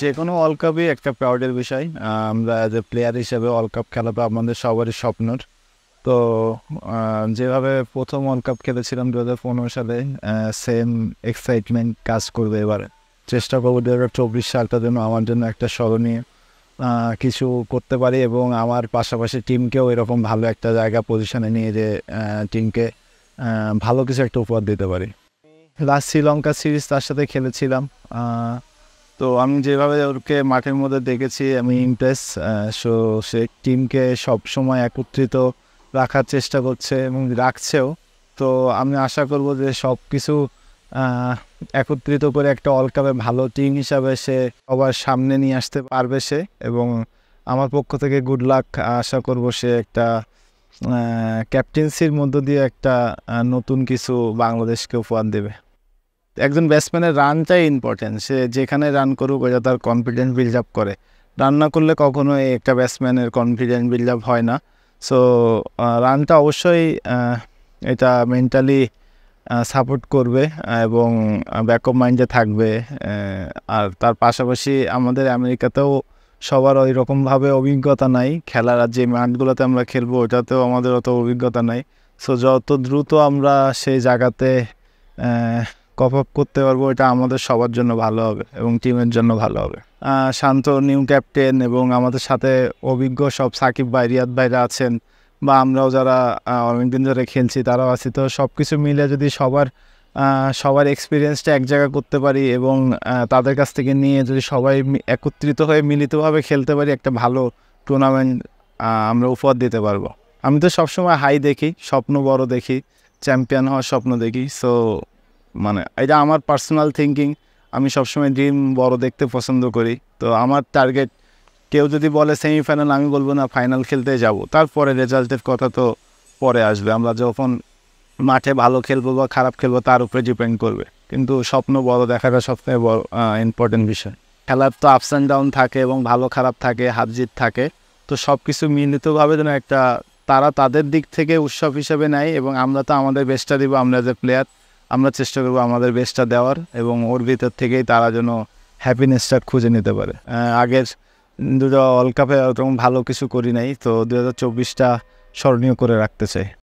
যে কোনো ওয়ার্ল্ড কাপই একটা প্রাউডের বিষয় আমরা অ্যাজ এ প্লেয়ার হিসেবে ওয়ার্ল্ড কাপ খেলাটা আমাদের সবারই স্বপ্নর তো যেভাবে প্রথম ওয়ার্ল্ড কাপ খেলেছিলাম দু হাজার পনেরো সালে সেম এক্সাইটমেন্ট কাজ করবে এবারে চেষ্টা করবো দু হাজার চব্বিশ সালটা যেন আমার জন্য একটা স্মরণীয় কিছু করতে পারি এবং আমার পাশাপাশি টিমকেও এরকম ভালো একটা জায়গা পজিশনে নিয়ে যে টিমকে ভালো কিছু একটা উপহার দিতে পারি লাস্ট শ্রীলঙ্কা সিরিজ তার সাথে খেলেছিলাম তো আমি যেভাবে ওকে মাঠের মধ্যে দেখেছি আমি ইমপ্রেস সো সে টিমকে সবসময় একত্রিত রাখার চেষ্টা করছে এবং রাখছেও তো আমি আশা করব যে সব কিছু একত্রিত করে একটা অলকাপে ভালো টিম হিসাবে সে সবার সামনে নিয়ে আসতে পারবে সে এবং আমার পক্ষ থেকে গুড লাক আশা করব সে একটা ক্যাপ্টেন্সির মধ্য দিয়ে একটা নতুন কিছু বাংলাদেশকে উপহার দেবে একজন ব্যাটসম্যানের রানটাই ইম্পর্টেন্ট সে যেখানে রান করুক ওটা তার কনফিডেন্স বিল্ড আপ করে রান না করলে কখনো একটা ব্যাটসম্যানের কনফিডেন্স বিল্ড আপ হয় না সো রানটা অবশ্যই এটা মেন্টালি সাপোর্ট করবে এবং ব্যাকআপ মাইন্ডে থাকবে আর তার পাশাপাশি আমাদের আমেরিকাতেও সবার ওই রকমভাবে অভিজ্ঞতা নাই খেলার যে মাঠগুলোতে আমরা খেলবো ওটাতেও আমাদের অত অভিজ্ঞতা নাই সো যত দ্রুত আমরা সেই জায়গাতে কপ আপ করতে পারবো এটা আমাদের সবার জন্য ভালো হবে এবং টিমের জন্য ভালো হবে শান্ত নিউ ক্যাপ্টেন এবং আমাদের সাথে অভিজ্ঞ সব সাকিব ভাই রিয়াদ ভাইরা আছেন বা আমরাও যারা অনেকদিন ধরে খেলছি তারাও আছি তো সব কিছু মিলে যদি সবার সবার এক্সপিরিয়েন্সটা এক জায়গা করতে পারি এবং তাদের কাছ থেকে নিয়ে যদি সবাই একত্রিত হয়ে মিলিতভাবে খেলতে পারি একটা ভালো টুর্নামেন্ট আমরা উপহার দিতে পারবো আমি তো সবসময় হাই দেখি স্বপ্ন বড় দেখি চ্যাম্পিয়ন হওয়ার স্বপ্ন দেখি সো মানে এটা আমার পার্সোনাল থিঙ্কিং আমি সবসময় ড্রিম বড় দেখতে পছন্দ করি তো আমার টার্গেট কেউ যদি বলে সেমিফাইনাল আমি বলবো না ফাইনাল খেলতে যাব তারপরে রেজাল্টের কথা তো পরে আসবে আমরা যখন মাঠে ভালো খেলবো বা খারাপ খেলবো তার উপরে ডিপেন্ড করবে কিন্তু স্বপ্ন বড় দেখাটা সবথেকে বড় ইম্পর্টেন্ট বিষয় খেলার তো আপস অ্যান্ড ডাউন থাকে এবং ভালো খারাপ থাকে হাত জিত থাকে তো সব কিছু মিলিতভাবে যেন একটা তারা তাদের দিক থেকে উৎসব হিসেবে নেয় এবং আমরা তো আমাদের বেস্টটা দিব আমরা যে প্লেয়ার আমরা চেষ্টা করব আমাদের বেস্টটা দেওয়ার এবং ওর ভিতর থেকেই তারা যেন হ্যাপিনেসটা খুঁজে নিতে পারে আগের দুটো ওয়ার্ল্ড কাপে ওরকম ভালো কিছু করি নাই তো দু হাজার চব্বিশটা স্মরণীয় করে রাখতে চাই